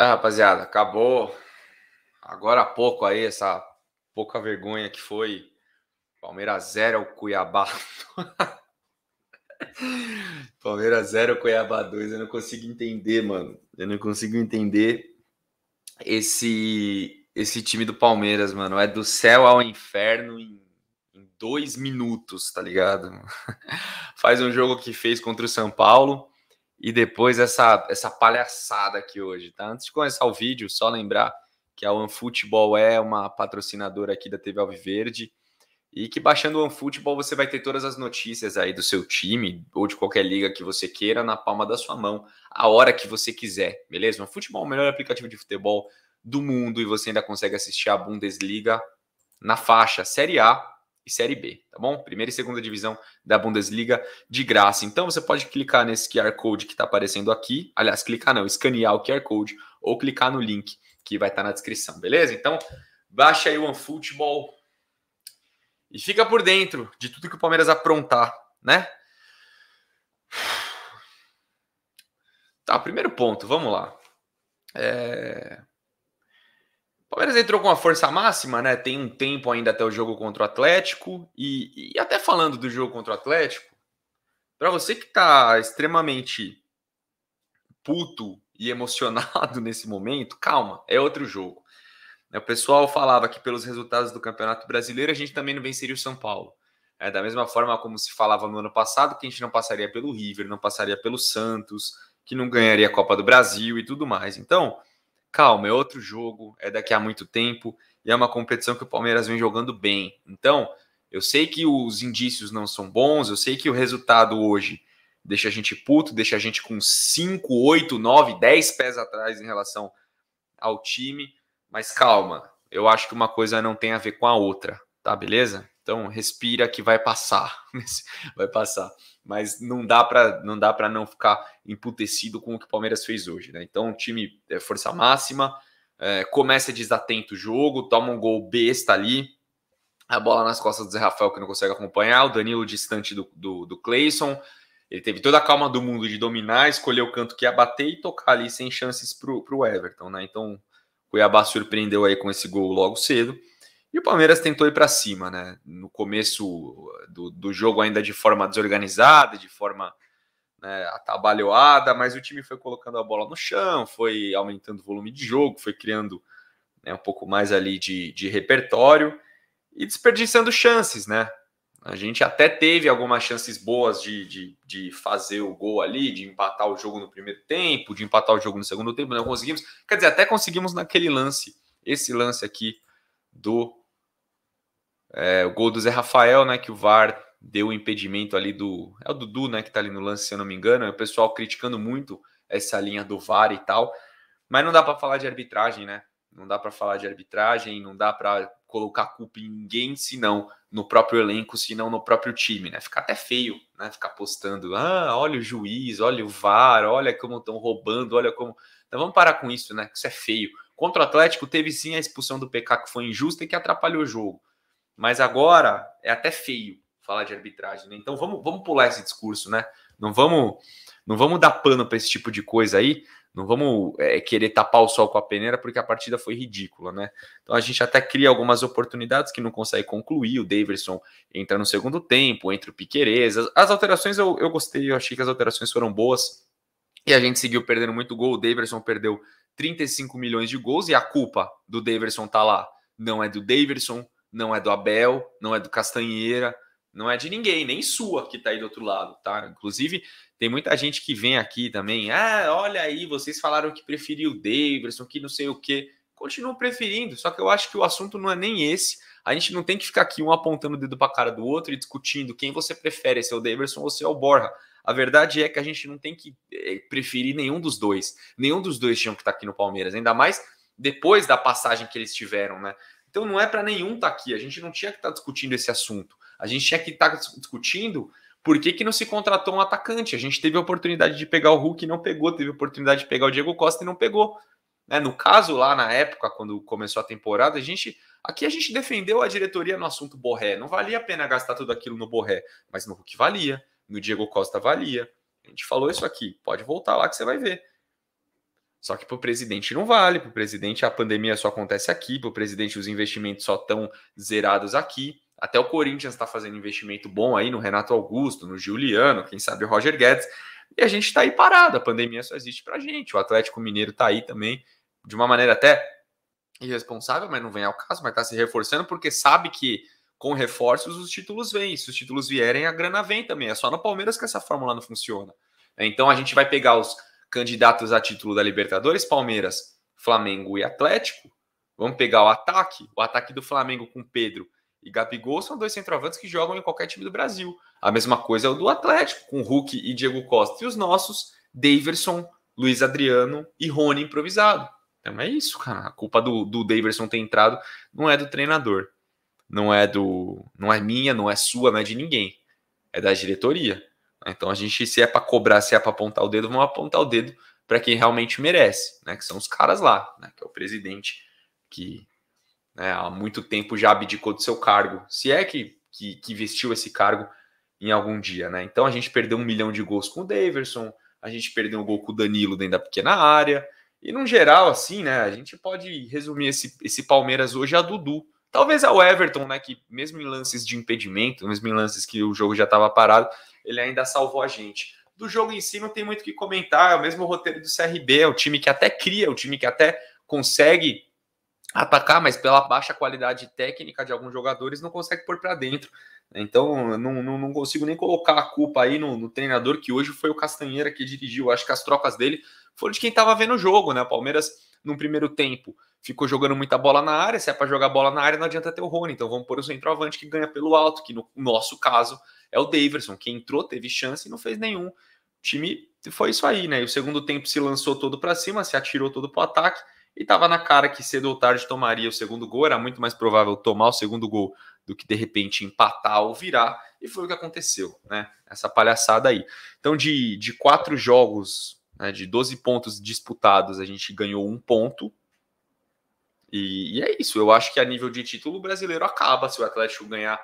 É, rapaziada, acabou agora há pouco aí essa pouca vergonha que foi Palmeiras 0 ao Cuiabá. Palmeiras 0 Cuiabá 2, eu não consigo entender, mano. Eu não consigo entender esse esse time do Palmeiras, mano. É do céu ao inferno em, em dois minutos, tá ligado? Faz um jogo que fez contra o São Paulo e depois essa, essa palhaçada aqui hoje, tá? Antes de começar o vídeo, só lembrar que a OneFootball é uma patrocinadora aqui da TV Alviverde e que baixando o OneFootball você vai ter todas as notícias aí do seu time ou de qualquer liga que você queira na palma da sua mão, a hora que você quiser, beleza? OneFootball é o melhor aplicativo de futebol do mundo e você ainda consegue assistir a Bundesliga na faixa Série A e Série B, tá bom? Primeira e segunda divisão da Bundesliga de graça. Então você pode clicar nesse QR Code que está aparecendo aqui. Aliás, clicar não, escanear o QR Code ou clicar no link que vai estar tá na descrição, beleza? Então baixa aí o OneFootball e fica por dentro de tudo que o Palmeiras aprontar, né? Tá, primeiro ponto, vamos lá. É... O Palmeiras entrou com a força máxima, né? Tem um tempo ainda até o jogo contra o Atlético. E, e até falando do jogo contra o Atlético, para você que tá extremamente puto e emocionado nesse momento, calma, é outro jogo. Né, o pessoal falava que pelos resultados do Campeonato Brasileiro a gente também não venceria o São Paulo. É, da mesma forma como se falava no ano passado que a gente não passaria pelo River, não passaria pelo Santos, que não ganharia a Copa do Brasil e tudo mais. Então, calma, é outro jogo, é daqui a muito tempo e é uma competição que o Palmeiras vem jogando bem. Então, eu sei que os indícios não são bons, eu sei que o resultado hoje deixa a gente puto, deixa a gente com 5, 8, 9, 10 pés atrás em relação ao time, mas calma, eu acho que uma coisa não tem a ver com a outra, tá beleza? Então respira que vai passar, vai passar. Mas não dá para não dá para não ficar emputecido com o que o Palmeiras fez hoje, né? Então o time é força máxima, é, começa desatento o jogo, toma um gol besta ali, a bola nas costas do Zé Rafael que não consegue acompanhar, o Danilo distante do, do, do Clayson. Ele teve toda a calma do mundo de dominar, escolher o canto que ia bater e tocar ali sem chances para o Everton, né? Então Cuiabá surpreendeu aí com esse gol logo cedo. E o Palmeiras tentou ir para cima, né? No começo do, do jogo, ainda de forma desorganizada, de forma né, atabalhoada, mas o time foi colocando a bola no chão, foi aumentando o volume de jogo, foi criando né, um pouco mais ali de, de repertório e desperdiçando chances, né? A gente até teve algumas chances boas de, de, de, fazer o gol ali, de empatar o jogo no primeiro tempo, de empatar o jogo no segundo tempo, não conseguimos. Quer dizer, até conseguimos naquele lance, esse lance aqui do é, o gol do Zé Rafael, né? Que o VAR deu o impedimento ali do. É o Dudu, né? Que tá ali no lance, se eu não me engano. É o pessoal criticando muito essa linha do VAR e tal. Mas não dá para falar de arbitragem, né? Não dá para falar de arbitragem, não dá para colocar culpa em ninguém, senão no próprio elenco, senão no próprio time, né? Fica até feio, né? Ficar postando, ah, olha o juiz, olha o VAR, olha como estão roubando, olha como. Então vamos parar com isso, né? Isso é feio. Contra o Atlético teve sim a expulsão do PK que foi injusta e que atrapalhou o jogo. Mas agora é até feio falar de arbitragem, né? Então vamos, vamos pular esse discurso, né? Não vamos, não vamos dar pano para esse tipo de coisa aí. Não vamos é, querer tapar o sol com a peneira porque a partida foi ridícula, né? Então a gente até cria algumas oportunidades que não consegue concluir. O Daverson entra no segundo tempo, entra o Piquerez. As, as alterações eu, eu gostei, eu achei que as alterações foram boas. E a gente seguiu perdendo muito gol. O Daverson perdeu 35 milhões de gols e a culpa do Daverson tá lá. Não é do Daverson, não é do Abel, não é do Castanheira, não é de ninguém, nem sua que está aí do outro lado, tá? Inclusive, tem muita gente que vem aqui também. Ah, olha aí, vocês falaram que preferiu o Davidson, que não sei o quê. Continuam preferindo, só que eu acho que o assunto não é nem esse. A gente não tem que ficar aqui um apontando o dedo para a cara do outro e discutindo quem você prefere, se é o Davidson ou se é o Borja. A verdade é que a gente não tem que eh, preferir nenhum dos dois. Nenhum dos dois tinham que estar tá aqui no Palmeiras, ainda mais depois da passagem que eles tiveram, né? Então não é para nenhum estar tá aqui. A gente não tinha que estar tá discutindo esse assunto. A gente tinha que estar tá discutindo por que, que não se contratou um atacante. A gente teve a oportunidade de pegar o Hulk e não pegou, teve a oportunidade de pegar o Diego Costa e não pegou. Né? No caso, lá na época, quando começou a temporada, a gente. Aqui a gente defendeu a diretoria no assunto Borré. Não valia a pena gastar tudo aquilo no Borré, mas no Hulk valia, no Diego Costa valia. A gente falou isso aqui, pode voltar lá que você vai ver. Só que para o presidente não vale, para o presidente a pandemia só acontece aqui, para o presidente os investimentos só estão zerados aqui. Até o Corinthians está fazendo investimento bom aí no Renato Augusto, no Juliano, quem sabe o Roger Guedes. E a gente está aí parado, a pandemia só existe para gente. O Atlético Mineiro está aí também, de uma maneira até irresponsável, mas não vem ao caso, mas está se reforçando porque sabe que com reforços os títulos vêm. Se os títulos vierem, a grana vem também. É só no Palmeiras que essa fórmula não funciona. Então a gente vai pegar os candidatos a título da Libertadores, Palmeiras, Flamengo e Atlético. Vamos pegar o ataque, o ataque do Flamengo com Pedro e Gabigol são dois centroavantes que jogam em qualquer time do Brasil. A mesma coisa é o do Atlético, com Hulk e Diego Costa. E os nossos, Daverson, Luiz Adriano e Rony improvisado. Então é isso, cara. A culpa do, do Daverson ter entrado não é do treinador. Não é do. não é minha, não é sua, não é de ninguém. É da diretoria. Então a gente, se é para cobrar, se é para apontar o dedo, vamos apontar o dedo para quem realmente merece, né? Que são os caras lá, né? Que é o presidente que né, há muito tempo já abdicou do seu cargo, se é que, que, que vestiu esse cargo em algum dia, né? Então a gente perdeu um milhão de gols com o Daverson, a gente perdeu um gol com o Danilo dentro da pequena área. E no geral, assim, né? A gente pode resumir esse, esse Palmeiras hoje a Dudu. Talvez ao Everton, né? Que mesmo em lances de impedimento, mesmo em lances que o jogo já estava parado, ele ainda salvou a gente. Do jogo em si não tem muito o que comentar, é o mesmo roteiro do CRB, é o time que até cria, é o time que até consegue atacar, mas pela baixa qualidade técnica de alguns jogadores não consegue pôr para dentro. Né? Então, não, não, não, consigo nem colocar a culpa aí no, no, treinador, que hoje foi o Castanheira que dirigiu. Acho que as trocas dele foram de quem estava vendo o jogo, né? Palmeiras, no primeiro tempo, ficou jogando muita bola na área. Se é para jogar bola na área, não adianta ter o Rony. Então vamos pôr o centroavante que ganha pelo alto, que no nosso caso é o Daverson, que entrou, teve chance e não fez nenhum. O time foi isso aí, né? E o segundo tempo se lançou todo para cima, se atirou todo para o ataque e estava na cara que cedo ou tarde tomaria o segundo gol. Era muito mais provável tomar o segundo gol do que de repente empatar ou virar. E foi o que aconteceu, né? Essa palhaçada aí. Então, de, de quatro jogos, né, de 12 pontos disputados, a gente ganhou um ponto, e, e, é isso. Eu acho que a nível de título o brasileiro acaba. Se o Atlético ganhar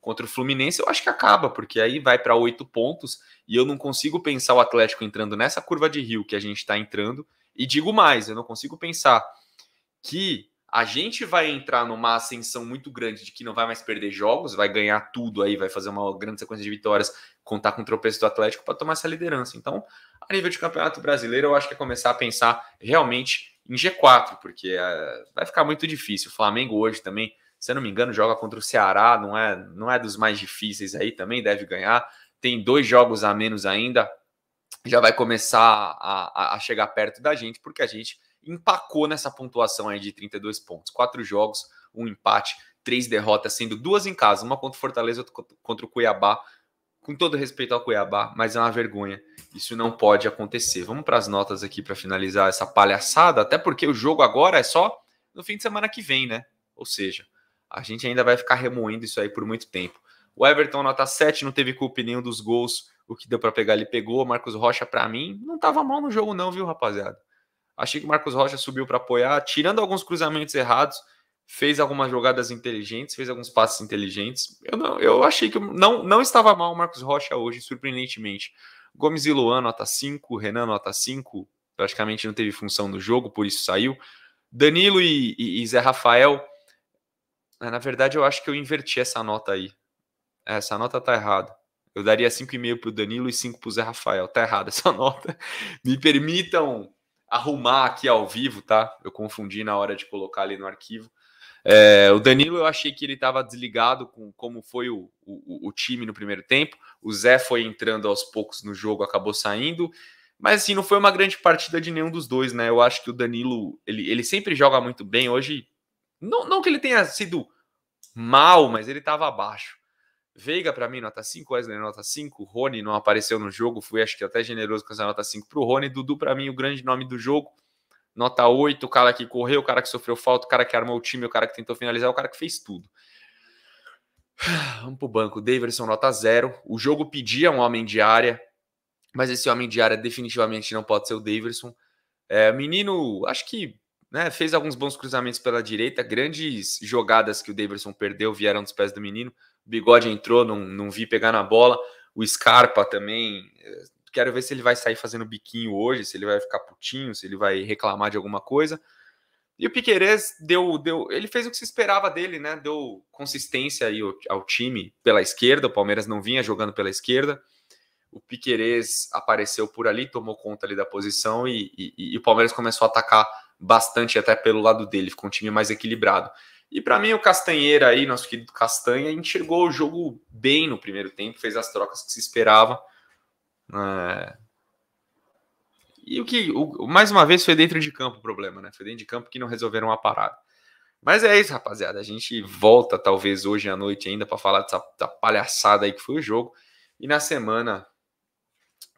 contra o Fluminense, eu acho que acaba, porque aí vai para oito pontos e eu não consigo pensar o Atlético entrando nessa curva de rio que a gente está entrando. E digo mais, eu não consigo pensar que a gente vai entrar numa ascensão muito grande de que não vai mais perder jogos, vai ganhar tudo aí, vai fazer uma grande sequência de vitórias, contar com o tropeço do Atlético para tomar essa liderança. Então, a nível de campeonato brasileiro, eu acho que é começar a pensar realmente em G4, porque é, vai ficar muito difícil. O Flamengo hoje também, se eu não me engano, joga contra o Ceará, não é, não é dos mais difíceis aí, também deve ganhar. Tem dois jogos a menos ainda, já vai começar a, a chegar perto da gente, porque a gente empacou nessa pontuação aí de 32 pontos. Quatro jogos, um empate, três derrotas, sendo duas em casa, uma contra o Fortaleza, outra contra o Cuiabá com todo respeito ao Cuiabá, mas é uma vergonha. Isso não pode acontecer. Vamos para as notas aqui para finalizar essa palhaçada, até porque o jogo agora é só no fim de semana que vem, né? Ou seja, a gente ainda vai ficar remoendo isso aí por muito tempo. O Everton, nota 7, não teve culpa nenhum dos gols. O que deu para pegar, ele pegou. Marcos Rocha, para mim, não estava mal no jogo, não, viu, rapaziada? Achei que o Marcos Rocha subiu para apoiar, tirando alguns cruzamentos errados fez algumas jogadas inteligentes, fez alguns passes inteligentes. Eu, não, eu achei que não, não estava mal o Marcos Rocha hoje, surpreendentemente. Gomes e Luan, nota 5, Renan, nota 5, praticamente não teve função no jogo, por isso saiu. Danilo e, e, e Zé Rafael, ah, na verdade eu acho que eu inverti essa nota aí. Essa nota tá errada. Eu daria 5,5 para o Danilo e 5 para o Zé Rafael. Tá errada essa nota. Me permitam arrumar aqui ao vivo, tá? Eu confundi na hora de colocar ali no arquivo. É, o Danilo, eu achei que ele estava desligado com como foi o, o, o, time no primeiro tempo. O Zé foi entrando aos poucos no jogo, acabou saindo. Mas assim, não foi uma grande partida de nenhum dos dois, né? Eu acho que o Danilo, ele, ele sempre joga muito bem. Hoje, não, não que ele tenha sido mal, mas ele estava abaixo. Veiga, para mim, nota 5, Wesley, nota 5, Rony não apareceu no jogo, fui acho que até generoso com essa nota 5 para o Rony, Dudu, para mim, o grande nome do jogo, nota 8, o cara que correu, o cara que sofreu falta, o cara que armou o time, o cara que tentou finalizar, o cara que fez tudo. Vamos pro banco. Daverson nota 0. O jogo pedia um homem de área, mas esse homem de área definitivamente não pode ser o Daverson. É, menino, acho que né, fez alguns bons cruzamentos pela direita, grandes jogadas que o Daverson perdeu vieram dos pés do menino. O Bigode entrou, não, não vi pegar na bola. O Scarpa também eh, Quero ver se ele vai sair fazendo biquinho hoje, se ele vai ficar putinho, se ele vai reclamar de alguma coisa. E o Piquerez deu, deu, ele fez o que se esperava dele, né? Deu consistência aí ao, ao time pela esquerda. O Palmeiras não vinha jogando pela esquerda. O Piquerez apareceu por ali, tomou conta ali da posição e, e, e o Palmeiras começou a atacar bastante até pelo lado dele. Ficou um time mais equilibrado. E para mim o Castanheira aí, nosso querido Castanha, enxergou o jogo bem no primeiro tempo, fez as trocas que se esperava é... E o que, o, mais uma vez, foi dentro de campo o problema, né? Foi dentro de campo que não resolveram a parada. Mas é isso, rapaziada. A gente volta, talvez, hoje à noite ainda para falar dessa, dessa palhaçada aí que foi o jogo. E na semana,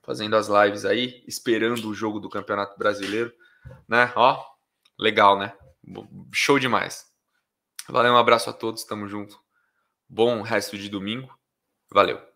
fazendo as lives aí, esperando o jogo do Campeonato Brasileiro, né? Ó, legal, né? Show demais. Valeu, um abraço a todos, tamo junto. Bom resto de domingo. Valeu.